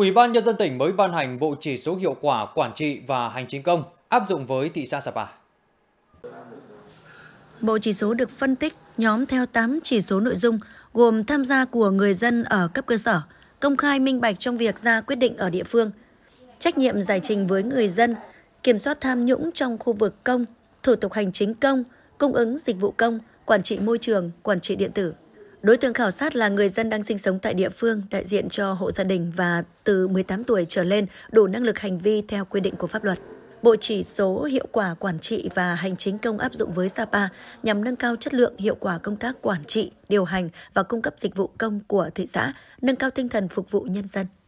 Ủy ban Nhân dân tỉnh mới ban hành Bộ Chỉ số Hiệu quả Quản trị và Hành chính công áp dụng với thị xã Sapa. Bộ chỉ số được phân tích nhóm theo 8 chỉ số nội dung gồm tham gia của người dân ở cấp cơ sở, công khai minh bạch trong việc ra quyết định ở địa phương, trách nhiệm giải trình với người dân, kiểm soát tham nhũng trong khu vực công, thủ tục hành chính công, cung ứng dịch vụ công, quản trị môi trường, quản trị điện tử. Đối tượng khảo sát là người dân đang sinh sống tại địa phương, đại diện cho hộ gia đình và từ 18 tuổi trở lên đủ năng lực hành vi theo quy định của pháp luật. Bộ chỉ số hiệu quả quản trị và hành chính công áp dụng với Sapa nhằm nâng cao chất lượng hiệu quả công tác quản trị, điều hành và cung cấp dịch vụ công của thị xã, nâng cao tinh thần phục vụ nhân dân.